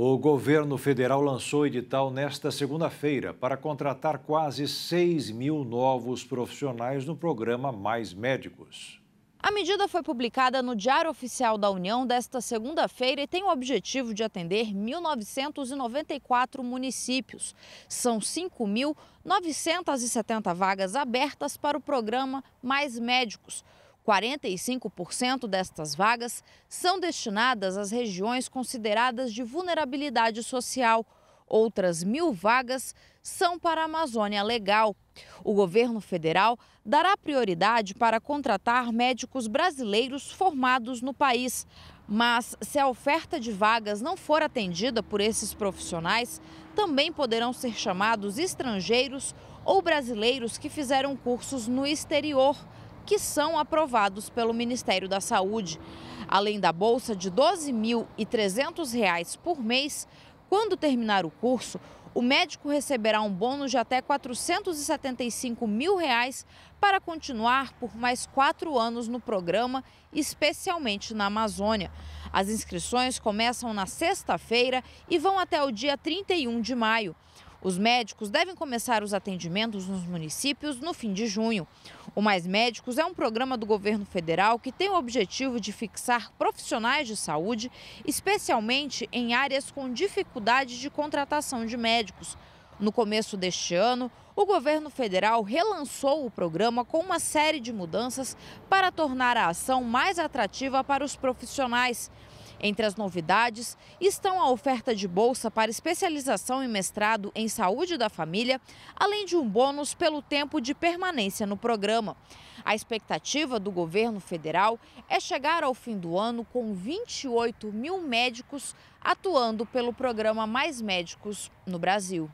O governo federal lançou edital nesta segunda-feira para contratar quase 6 mil novos profissionais no programa Mais Médicos. A medida foi publicada no Diário Oficial da União desta segunda-feira e tem o objetivo de atender 1.994 municípios. São 5.970 vagas abertas para o programa Mais Médicos. 45% destas vagas são destinadas às regiões consideradas de vulnerabilidade social. Outras mil vagas são para a Amazônia Legal. O governo federal dará prioridade para contratar médicos brasileiros formados no país. Mas se a oferta de vagas não for atendida por esses profissionais, também poderão ser chamados estrangeiros ou brasileiros que fizeram cursos no exterior que são aprovados pelo Ministério da Saúde. Além da bolsa de R$ 12.300 por mês, quando terminar o curso, o médico receberá um bônus de até R$ 475 mil reais para continuar por mais quatro anos no programa, especialmente na Amazônia. As inscrições começam na sexta-feira e vão até o dia 31 de maio. Os médicos devem começar os atendimentos nos municípios no fim de junho. O Mais Médicos é um programa do governo federal que tem o objetivo de fixar profissionais de saúde, especialmente em áreas com dificuldade de contratação de médicos. No começo deste ano, o governo federal relançou o programa com uma série de mudanças para tornar a ação mais atrativa para os profissionais. Entre as novidades estão a oferta de bolsa para especialização e mestrado em saúde da família, além de um bônus pelo tempo de permanência no programa. A expectativa do governo federal é chegar ao fim do ano com 28 mil médicos atuando pelo programa Mais Médicos no Brasil.